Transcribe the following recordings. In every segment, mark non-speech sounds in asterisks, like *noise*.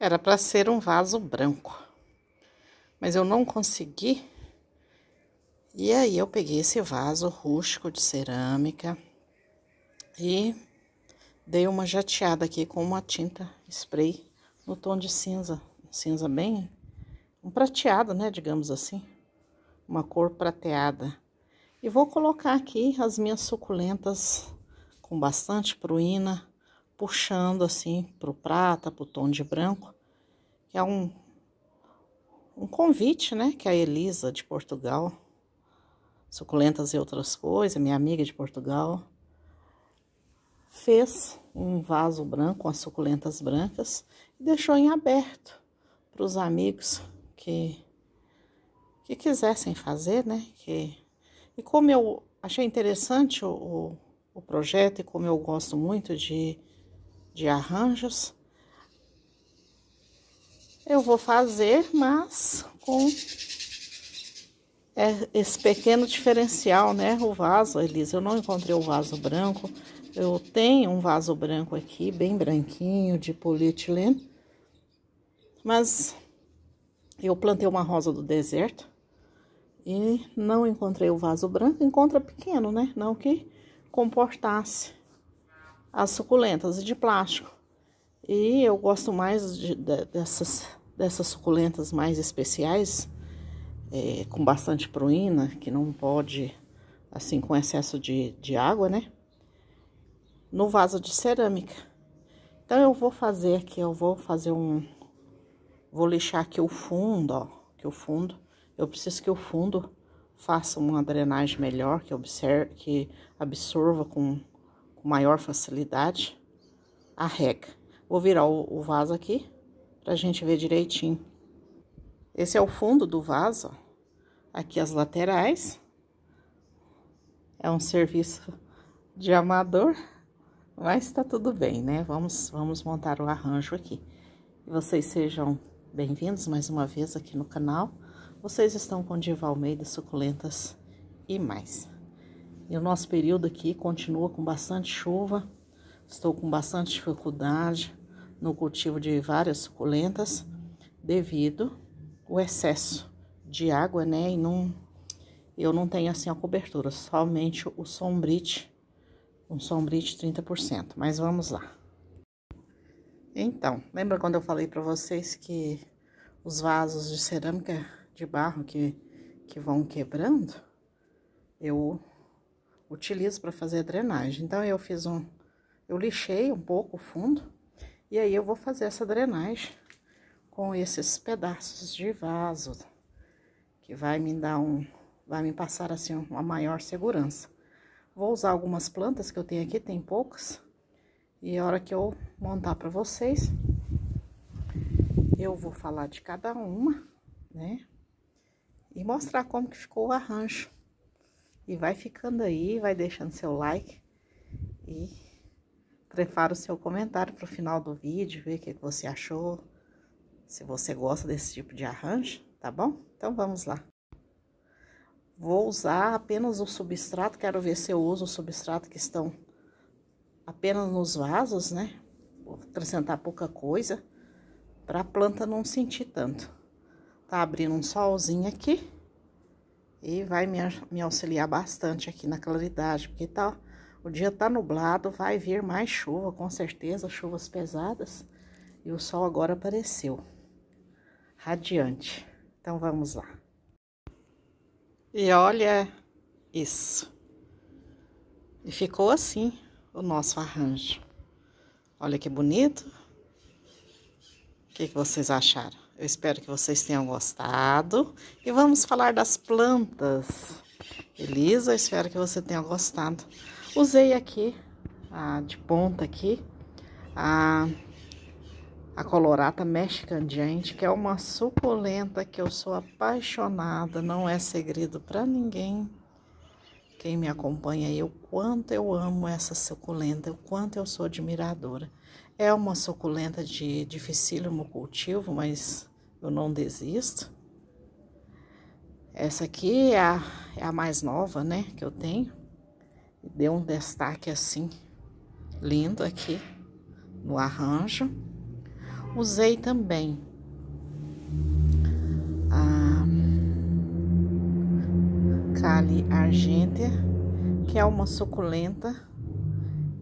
Era para ser um vaso branco, mas eu não consegui. E aí eu peguei esse vaso rústico de cerâmica e dei uma jateada aqui com uma tinta spray no tom de cinza, cinza bem um prateado, né, digamos assim, uma cor prateada. E vou colocar aqui as minhas suculentas com bastante pruína, puxando assim pro prata, pro tom de branco, que é um, um convite, né, que a Elisa de Portugal, suculentas e outras coisas, minha amiga de Portugal, fez um vaso branco com as suculentas brancas e deixou em aberto para os amigos que que quisessem fazer, né? Que, e como eu achei interessante o, o, o projeto e como eu gosto muito de de arranjos. Eu vou fazer, mas com é, esse pequeno diferencial, né? O vaso, Elisa, eu não encontrei o vaso branco. Eu tenho um vaso branco aqui, bem branquinho, de polietileno. Mas eu plantei uma rosa do deserto e não encontrei o vaso branco. Encontra pequeno, né? Não que comportasse as suculentas de plástico. E eu gosto mais de, de, dessas, dessas suculentas mais especiais, é, com bastante proína, que não pode, assim, com excesso de, de água, né? No vaso de cerâmica. Então, eu vou fazer aqui, eu vou fazer um... Vou lixar aqui o fundo, ó, que o fundo... Eu preciso que o fundo faça uma drenagem melhor, que, observe, que absorva com maior facilidade, a rega. Vou virar o, o vaso aqui para a gente ver direitinho. Esse é o fundo do vaso, ó. Aqui as laterais. É um serviço de amador, mas tá tudo bem, né? Vamos, vamos montar o arranjo aqui. Vocês sejam bem-vindos mais uma vez aqui no canal. Vocês estão com Diva Almeida Suculentas e mais. E o nosso período aqui continua com bastante chuva. Estou com bastante dificuldade no cultivo de várias suculentas devido ao excesso de água, né? E não, eu não tenho assim a cobertura, somente o sombrite, um sombrite 30%. Mas vamos lá. Então, lembra quando eu falei para vocês que os vasos de cerâmica de barro que, que vão quebrando? Eu utilizo para fazer a drenagem. Então, eu fiz um... Eu lixei um pouco o fundo, e aí eu vou fazer essa drenagem com esses pedaços de vaso, que vai me dar um... Vai me passar, assim, uma maior segurança. Vou usar algumas plantas que eu tenho aqui, tem poucas. E a hora que eu montar para vocês, eu vou falar de cada uma, né? E mostrar como que ficou o arranjo. E vai ficando aí, vai deixando seu like e prepara o seu comentário para o final do vídeo, ver o que você achou, se você gosta desse tipo de arranjo, tá bom? Então vamos lá. Vou usar apenas o substrato, quero ver se eu uso o substrato que estão apenas nos vasos, né? Vou acrescentar pouca coisa para a planta não sentir tanto. Tá abrindo um solzinho aqui e vai me, me auxiliar bastante aqui na claridade, porque tá, o dia tá nublado, vai vir mais chuva, com certeza, chuvas pesadas, e o sol agora apareceu, radiante. Então, vamos lá. E olha isso. E ficou assim o nosso arranjo. Olha que bonito. O que, que vocês acharam? Eu espero que vocês tenham gostado. E vamos falar das plantas. Elisa, espero que você tenha gostado. Usei aqui, a de ponta aqui, a, a colorata mexicandente, que é uma suculenta que eu sou apaixonada, não é segredo para ninguém. Quem me acompanha aí, o quanto eu amo essa suculenta, o quanto eu sou admiradora. É uma suculenta de dificílimo cultivo, mas eu não desisto. Essa aqui é a, é a mais nova, né, que eu tenho. Deu um destaque assim, lindo aqui no arranjo. Usei também a Cali Argentia, que é uma suculenta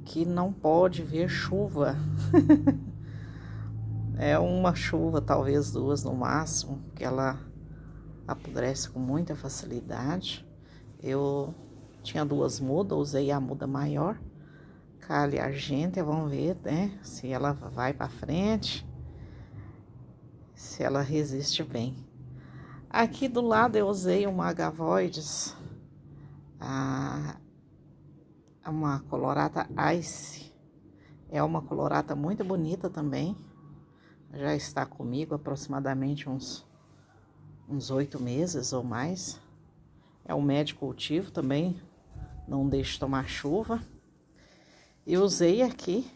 que não pode ver chuva. *laughs* É uma chuva, talvez duas no máximo, que ela apodrece com muita facilidade. Eu tinha duas mudas, usei a muda maior. Cale argenta, vamos ver, né? Se ela vai para frente, se ela resiste bem. Aqui do lado eu usei uma agavoides, a, uma colorata ice. É uma colorata muito bonita também já está comigo aproximadamente uns uns oito meses ou mais. É um médio cultivo também, não deixa tomar chuva. Eu usei aqui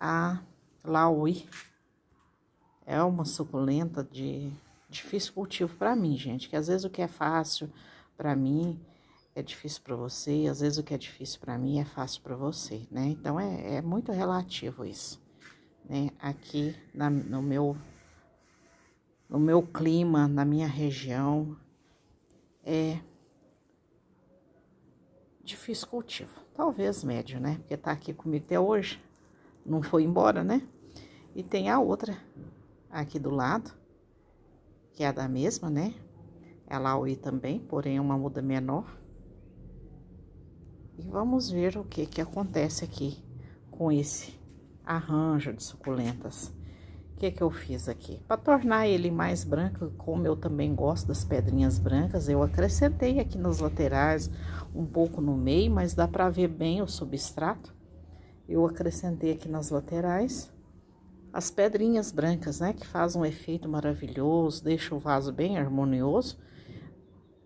a Laui. É uma suculenta de difícil cultivo para mim, gente, que às vezes o que é fácil para mim é difícil para você, e às vezes o que é difícil para mim é fácil para você, né? Então é, é muito relativo isso né, aqui na, no meu no meu clima, na minha região, é difícil cultivo. Talvez médio, né? Porque tá aqui comigo até hoje, não foi embora, né? E tem a outra aqui do lado, que é da mesma, né? É a Laui também, porém é uma muda menor. E vamos ver o que que acontece aqui com esse arranjo de suculentas. O que, que eu fiz aqui? Para tornar ele mais branco, como eu também gosto das pedrinhas brancas, eu acrescentei aqui nas laterais, um pouco no meio, mas dá para ver bem o substrato. Eu acrescentei aqui nas laterais as pedrinhas brancas, né? Que faz um efeito maravilhoso, deixa o vaso bem harmonioso.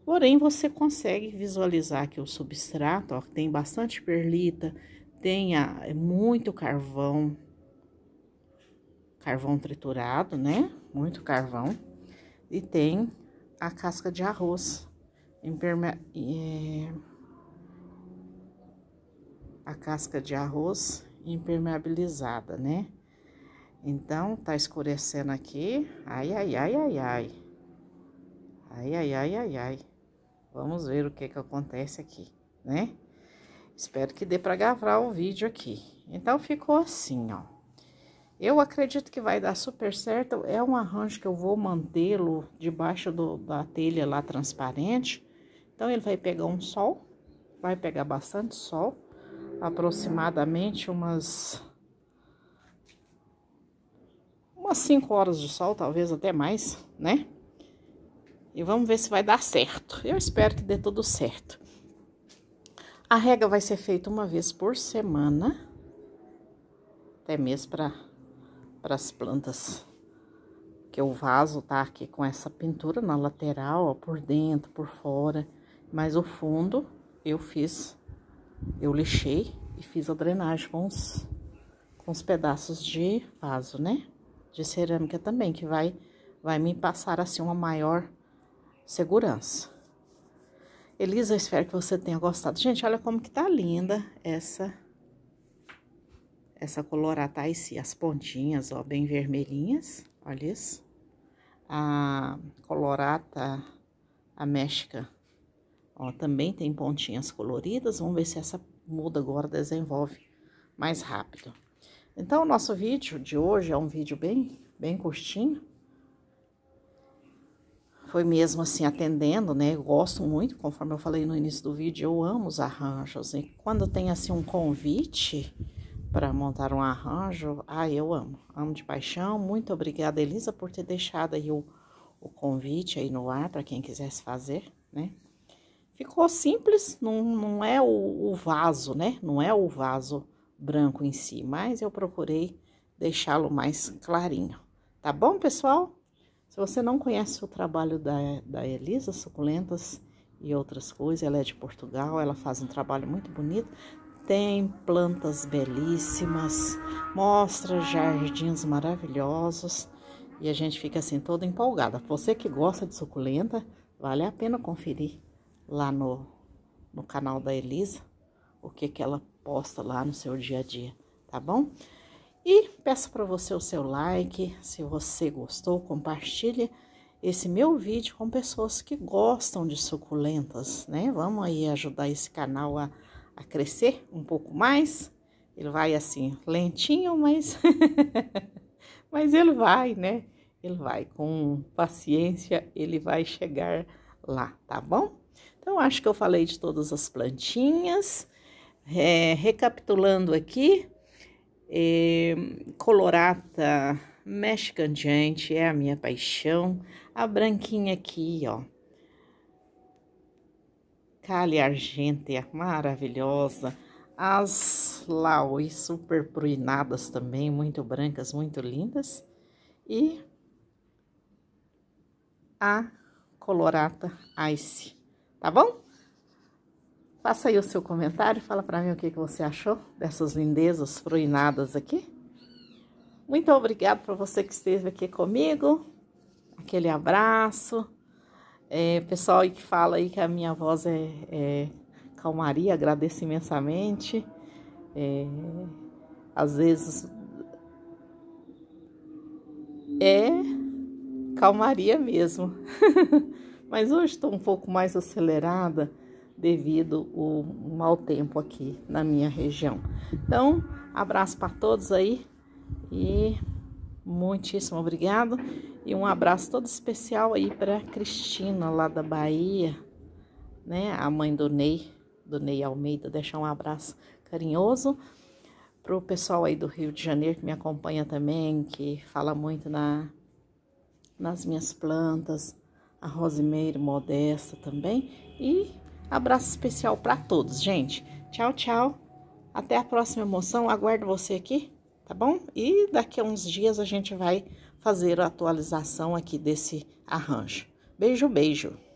Porém, você consegue visualizar aqui o substrato, ó, que tem bastante perlita, tenha é muito carvão, carvão triturado, né? Muito carvão. E tem a casca de arroz. Imperme... É... Eh, a casca de arroz impermeabilizada, né? Então, tá escurecendo aqui. Ai, ai, ai, ai, ai. Ai, ai, ai, ai, ai. Vamos ver o que que acontece aqui, né? Espero que dê para gravar o vídeo aqui. Então, ficou assim, ó. Eu acredito que vai dar super certo. É um arranjo que eu vou mantê-lo debaixo do, da telha lá transparente. Então, ele vai pegar um sol, vai pegar bastante sol, aproximadamente umas... Umas 5 horas de sol, talvez até mais, né? E vamos ver se vai dar certo. Eu espero que dê tudo certo. A rega vai ser feita uma vez por semana, até mesmo para as plantas que o vaso tá aqui com essa pintura na lateral, ó, por dentro, por fora, mas o fundo eu fiz, eu lixei e fiz a drenagem com os, com os pedaços de vaso, né? De cerâmica também, que vai, vai me passar assim uma maior segurança. Elisa, eu espero que você tenha gostado. Gente, olha como que tá linda essa essa colorataici, tá, as pontinhas, ó, bem vermelhinhas. Olha isso. A colorata a mexica, ó, também tem pontinhas coloridas. Vamos ver se essa muda agora, desenvolve mais rápido. Então, o nosso vídeo de hoje é um vídeo bem, bem curtinho foi mesmo assim atendendo, né? Eu gosto muito, conforme eu falei no início do vídeo, eu amo os arranjos. E quando tem assim um convite para montar um arranjo, ah, eu amo, amo de paixão. Muito obrigada, Elisa, por ter deixado aí o, o convite aí no ar para quem quisesse fazer, né? Ficou simples, não, não é o, o vaso, né? Não é o vaso branco em si, mas eu procurei deixá-lo mais clarinho. Tá bom, pessoal? Se você não conhece o trabalho da, da Elisa Suculentas e outras coisas, ela é de Portugal, ela faz um trabalho muito bonito. Tem plantas belíssimas, mostra jardins maravilhosos e a gente fica assim toda empolgada. Você que gosta de suculenta, vale a pena conferir lá no, no canal da Elisa o que, que ela posta lá no seu dia a dia, tá bom? E peço para você o seu like, se você gostou, compartilhe esse meu vídeo com pessoas que gostam de suculentas, né? Vamos aí ajudar esse canal a, a crescer um pouco mais. Ele vai assim, lentinho, mas *laughs* mas ele vai, né? Ele vai com paciência, ele vai chegar lá, tá bom? Então acho que eu falei de todas as plantinhas. É, recapitulando aqui, é, colorata, mexe com é a minha paixão. A branquinha aqui, ó. Cali argêntea, maravilhosa. As Laoi, super pruinadas também, muito brancas, muito lindas. E a colorata ice, tá bom? Faça aí o seu comentário, fala para mim o que, que você achou dessas lindezas fruinadas aqui. Muito obrigado para você que esteve aqui comigo. Aquele abraço. É, pessoal aí que fala aí que a minha voz é, é calmaria, agradeço imensamente. É, às vezes é calmaria mesmo. *laughs* Mas hoje estou um pouco mais acelerada devido o mau tempo aqui na minha região. Então, abraço para todos aí e muitíssimo obrigado e um abraço todo especial aí para Cristina lá da Bahia, né? A mãe do Ney, do Ney Almeida, deixar um abraço carinhoso pro pessoal aí do Rio de Janeiro que me acompanha também, que fala muito na nas minhas plantas, a Rosimeire Modesta também e Abraço especial para todos, gente. Tchau, tchau. Até a próxima emoção. Aguardo você aqui, tá bom? E daqui a uns dias a gente vai fazer a atualização aqui desse arranjo. Beijo, beijo.